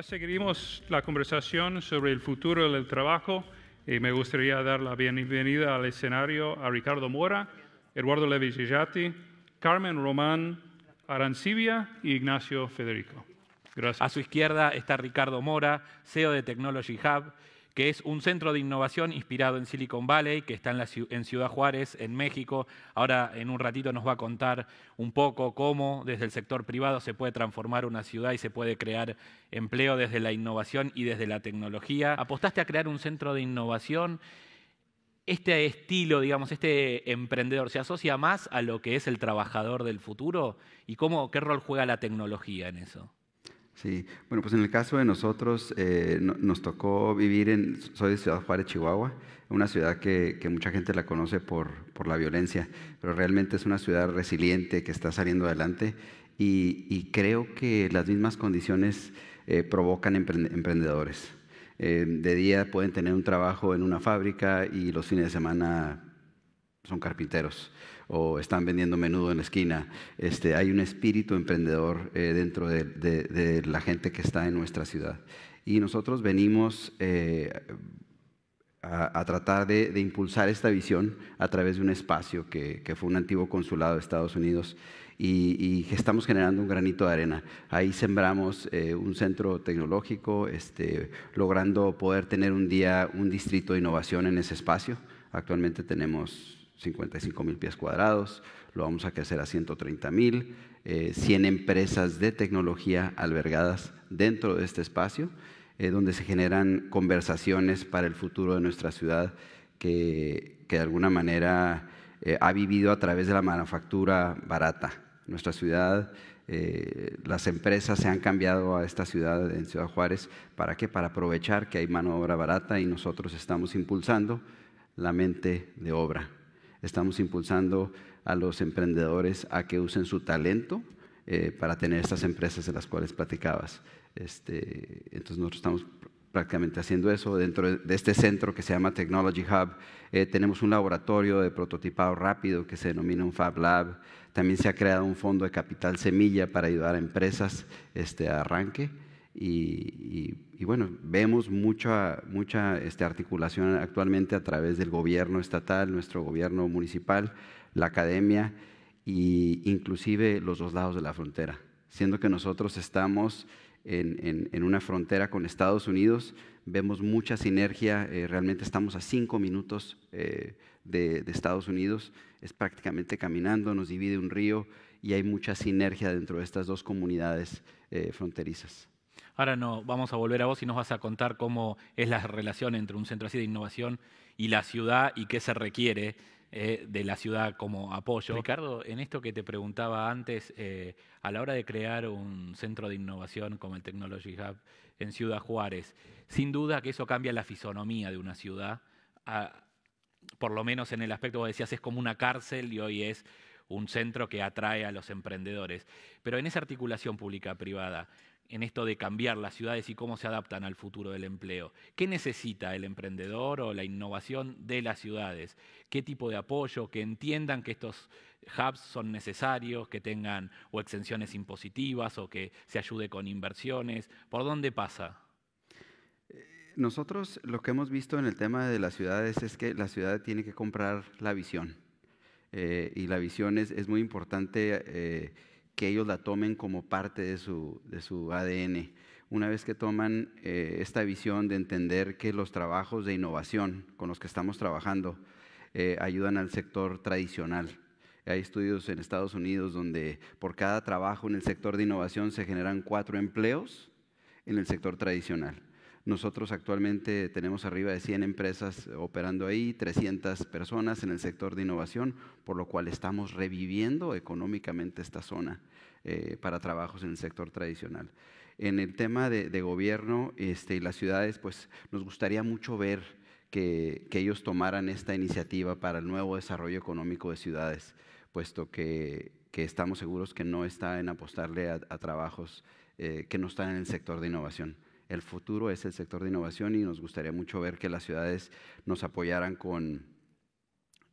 Seguimos la conversación sobre el futuro del trabajo y me gustaría dar la bienvenida al escenario a Ricardo Mora, Eduardo Levi Carmen Román Arancibia y Ignacio Federico. Gracias. A su izquierda está Ricardo Mora, CEO de Technology Hub que es un centro de innovación inspirado en Silicon Valley, que está en, en, Ciudad Juárez, en México. Ahora en un ratito nos va a contar un poco cómo desde el sector privado se puede transformar una ciudad y se puede crear empleo desde la innovación y desde la tecnología. Apostaste a crear un centro de innovación. Este estilo, digamos, este emprendedor se asocia más a lo que es el trabajador del futuro y cómo, qué rol juega la tecnología en eso. Sí, bueno, pues en el caso de nosotros eh, nos tocó vivir en, soy de Ciudad Juárez, Chihuahua, una ciudad que, mucha gente la conoce por, por, la violencia, pero realmente es una ciudad resiliente que está saliendo adelante y, creo que las mismas condiciones eh, provocan emprendedores. Eh, de día pueden tener un trabajo en una fábrica y los fines de semana son carpinteros o están vendiendo menudo en la esquina. Este, hay un espíritu emprendedor eh, dentro de, la gente que está en nuestra ciudad. Y nosotros venimos eh, a, tratar de, impulsar esta visión a través de un espacio que, fue un antiguo consulado de Estados Unidos y, y, estamos generando un granito de arena. Ahí sembramos eh, un centro tecnológico, este, logrando poder tener un día un distrito de innovación en ese espacio. Actualmente tenemos 55 mil pies cuadrados, lo vamos a crecer a 130 mil, eh, 100 empresas de tecnología albergadas dentro de este espacio, eh, donde se generan conversaciones para el futuro de nuestra ciudad que, de alguna manera eh, ha vivido a través de la manufactura barata. Nuestra ciudad, eh, las empresas se han cambiado a esta ciudad, en Ciudad Juárez, ¿para qué? Para aprovechar que hay mano de obra barata y nosotros estamos impulsando la mente de obra Estamos impulsando a los emprendedores a que usen su talento eh, para tener estas empresas de las cuales platicabas. Este, entonces nosotros estamos prácticamente haciendo eso. Dentro de este centro que se llama Technology Hub, eh, tenemos un laboratorio de prototipado rápido que se denomina un Fab Lab. También se ha creado un fondo de capital semilla para ayudar a empresas este, a arranque. Y, bueno, vemos mucha, mucha este, articulación actualmente a través del gobierno estatal, nuestro gobierno municipal, la academia e inclusive los dos lados de la frontera, siendo que nosotros estamos en, una frontera con Estados Unidos, vemos mucha sinergia, eh, realmente estamos a cinco minutos eh, de, Estados Unidos, es prácticamente caminando, nos divide un río y hay mucha sinergia dentro de estas dos comunidades eh, fronterizas. Ahora no, vamos a volver a vos y nos vas a contar cómo es la relación entre un centro así de innovación y la ciudad y qué se requiere eh, de la ciudad como apoyo. Ricardo, en esto que te preguntaba antes, eh, a la hora de crear un centro de innovación como el Technology Hub en Ciudad Juárez, sin duda que eso cambia la fisonomía de una ciudad, por lo menos en el aspecto, vos decías, es como una cárcel y hoy es un centro que atrae a los emprendedores. Pero en esa articulación pública-privada, en esto de cambiar las ciudades y cómo se adaptan al futuro del empleo. ¿Qué necesita el emprendedor o la innovación de las ciudades? ¿Qué tipo de apoyo? Que entiendan que estos hubs son necesarios, que tengan o exenciones impositivas o que se ayude con inversiones. ¿Por dónde pasa? Nosotros lo que hemos visto en el tema de las ciudades es que la ciudad tiene que comprar la visión. Eh, y la visión es, muy importante. Eh, que ellos la tomen como parte de su, ADN. Una vez que toman eh, esta visión de entender que los trabajos de innovación con los que estamos trabajando eh, ayudan al sector tradicional. Hay estudios en Estados Unidos donde por cada trabajo en el sector de innovación se generan cuatro empleos en el sector tradicional. Nosotros actualmente tenemos arriba de 100 empresas operando ahí, 300 personas en el sector de innovación, por lo cual estamos reviviendo económicamente esta zona eh, para trabajos en el sector tradicional. En el tema de, gobierno este, y las ciudades, pues nos gustaría mucho ver que, ellos tomaran esta iniciativa para el nuevo desarrollo económico de ciudades, puesto que estamos seguros que no está en apostarle a, trabajos eh, que no están en el sector de innovación el futuro es el sector de innovación y nos gustaría mucho ver que las ciudades nos apoyaran con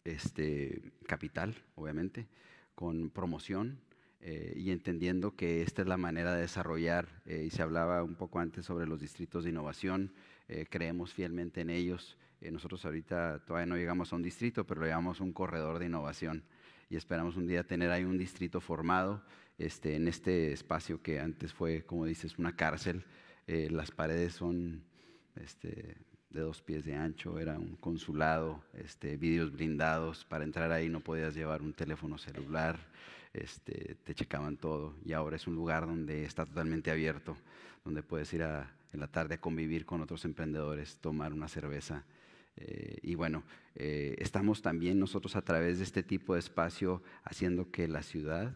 este, capital, obviamente, con promoción eh, y entendiendo que esta es la manera de desarrollar, eh, y se hablaba un poco antes sobre los distritos de innovación, eh, creemos fielmente en ellos. nosotros ahorita todavía no llegamos a un distrito, pero lo llamamos un corredor de innovación y esperamos un día tener ahí un distrito formado este, en este espacio que antes fue, como dices, una cárcel. Eh, las paredes son este, de dos pies de ancho, era un consulado, este, vídeos blindados, para entrar ahí no podías llevar un teléfono celular, este, te checaban todo y ahora es un lugar donde está totalmente abierto, donde puedes ir en la tarde a convivir con otros emprendedores, tomar una cerveza. Eh, y bueno, eh, estamos también nosotros a través de este tipo de espacio haciendo que la ciudad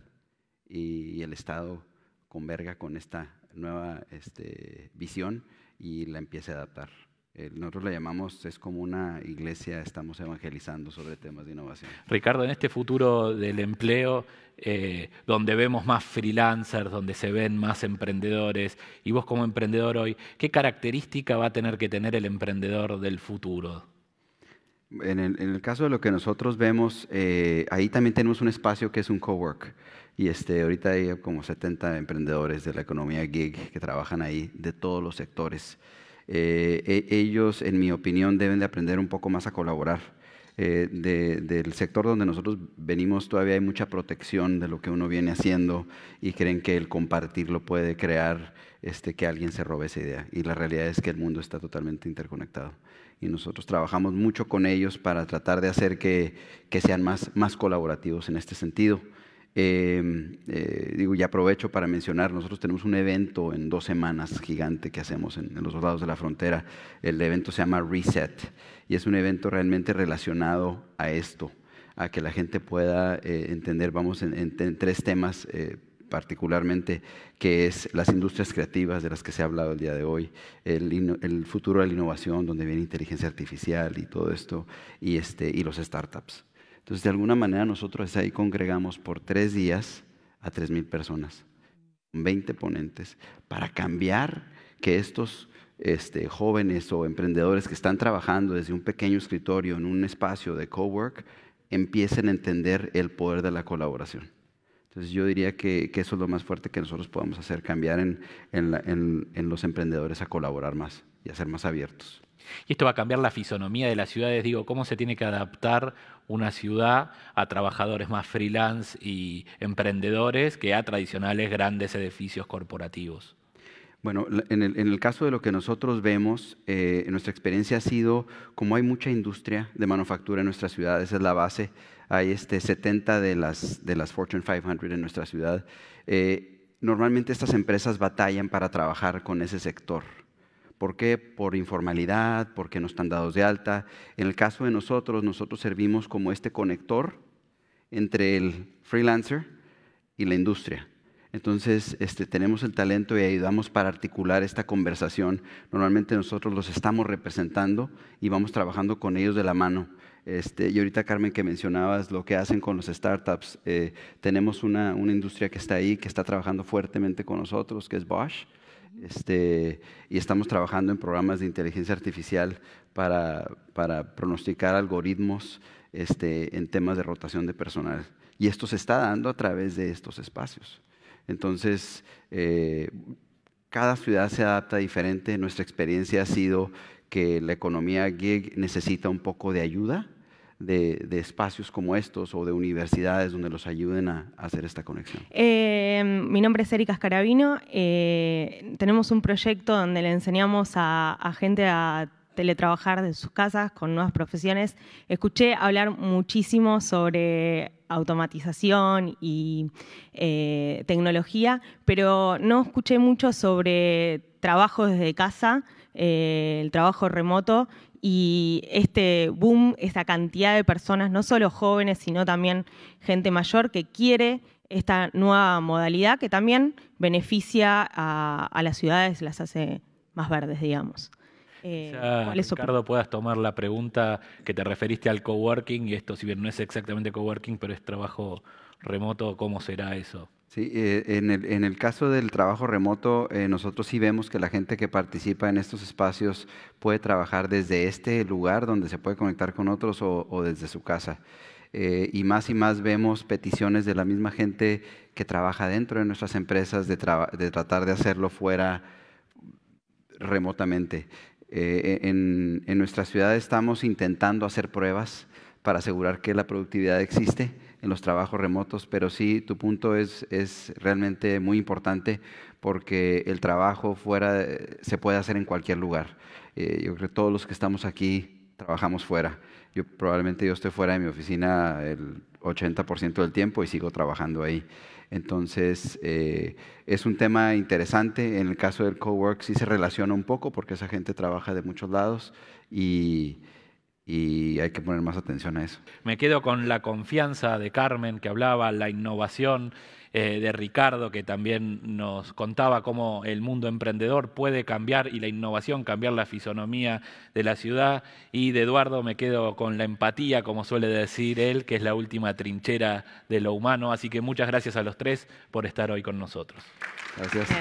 y el Estado converga con esta nueva este, visión y la empiece a adaptar. Eh, nosotros la llamamos, es como una iglesia, estamos evangelizando sobre temas de innovación. Ricardo, en este futuro del empleo, eh, donde vemos más freelancers, donde se ven más emprendedores, y vos como emprendedor hoy, ¿qué característica va a tener que tener el emprendedor del futuro? En el, caso de lo que nosotros vemos, eh, ahí también tenemos un espacio que es un cowork. Y este, ahorita hay como 70 emprendedores de la economía gig que trabajan ahí de todos los sectores. Eh, e, ellos, en mi opinión, deben de aprender un poco más a colaborar. Eh, del sector donde nosotros venimos todavía hay mucha protección de lo que uno viene haciendo y creen que el compartirlo puede crear este, que alguien se robe esa idea. Y la realidad es que el mundo está totalmente interconectado. Y nosotros trabajamos mucho con ellos para tratar de hacer que, que sean más, más colaborativos en este sentido. Em, eh, digo, y aprovecho para mencionar, nosotros tenemos un evento en dos semanas gigante que hacemos en, los dos lados de la frontera. El evento se llama Reset y es un evento realmente relacionado a esto, a que la gente pueda eh, entender, vamos, en, tres temas eh, particularmente, que es las industrias creativas de las que se ha hablado el día de hoy, el, el futuro de la innovación, donde viene inteligencia artificial y todo esto, y, este, y los startups. Entonces, de alguna manera nosotros ahí congregamos por tres días a tres mil personas, 20 ponentes, para cambiar que estos este, jóvenes o emprendedores que están trabajando desde un pequeño escritorio en un espacio de cowork empiecen a entender el poder de la colaboración. Entonces yo diría que, eso es lo más fuerte que nosotros podemos hacer, cambiar en, en los emprendedores a colaborar más y a ser más abiertos. Y esto va a cambiar la fisonomía de las ciudades, digo, cómo se tiene que adaptar una ciudad a trabajadores más freelance y emprendedores que a tradicionales grandes edificios corporativos. Bueno, en el, caso de lo que nosotros vemos, en eh, nuestra experiencia ha sido, como hay mucha industria de manufactura en nuestra ciudad, esa es la base, hay este 70 de las, de las Fortune 500 en nuestra ciudad, eh, normalmente estas empresas batallan para trabajar con ese sector ¿Por qué? Por informalidad, porque no están dados de alta. En el caso de nosotros, nosotros servimos como este conector entre el freelancer y la industria. Entonces, este, tenemos el talento y ayudamos para articular esta conversación. Normalmente nosotros los estamos representando y vamos trabajando con ellos de la mano. Este, y ahorita, Carmen, que mencionabas lo que hacen con los startups, eh, tenemos una, industria que está ahí, que está trabajando fuertemente con nosotros, que es Bosch. Este, y estamos trabajando en programas de inteligencia artificial para, pronosticar algoritmos este, en temas de rotación de personal. Y esto se está dando a través de estos espacios. Entonces, eh, cada ciudad se adapta diferente. Nuestra experiencia ha sido que la economía gig necesita un poco de ayuda de, espacios como estos o de universidades donde los ayuden a, hacer esta conexión? Em, mi nombre es Erika Escarabino. Eh, tenemos un proyecto donde le enseñamos a, gente a teletrabajar de sus casas con nuevas profesiones. Escuché hablar muchísimo sobre automatización y eh, tecnología, pero no escuché mucho sobre trabajo desde casa, eh, el trabajo remoto y este boom, esta cantidad de personas, no solo jóvenes, sino también gente mayor que quiere esta nueva modalidad que también beneficia a, las ciudades, las hace más verdes, digamos. Eh, Ricardo, puedas tomar la pregunta que te referiste al coworking, y esto si bien no es exactamente coworking, pero es trabajo remoto, ¿cómo será eso? Sí, eh, en, el, caso del trabajo remoto, eh, nosotros sí vemos que la gente que participa en estos espacios puede trabajar desde este lugar donde se puede conectar con otros o, desde su casa. Eh, y más y más vemos peticiones de la misma gente que trabaja dentro de nuestras empresas de, tratar de hacerlo fuera remotamente. En, en nuestra ciudad estamos intentando hacer pruebas para asegurar que la productividad existe en los trabajos remotos, pero sí, tu punto es, es realmente muy importante porque el trabajo fuera eh, se puede hacer en cualquier lugar. Eh, yo creo que todos los que estamos aquí trabajamos fuera. Yo probablemente yo esté fuera de mi oficina el 80% del tiempo y sigo trabajando ahí. Entonces, eh, es un tema interesante. En el caso del cowork sí se relaciona un poco porque esa gente trabaja de muchos lados y, y hay que poner más atención a eso. Me quedo con la confianza de Carmen que hablaba, la innovación eh, de Ricardo que también nos contaba cómo el mundo emprendedor puede cambiar y la innovación cambiar la fisonomía de la ciudad y de Eduardo me quedo con la empatía, como suele decir él, que es la última trinchera de lo humano. Así que muchas gracias a los tres por estar hoy con nosotros. gracias.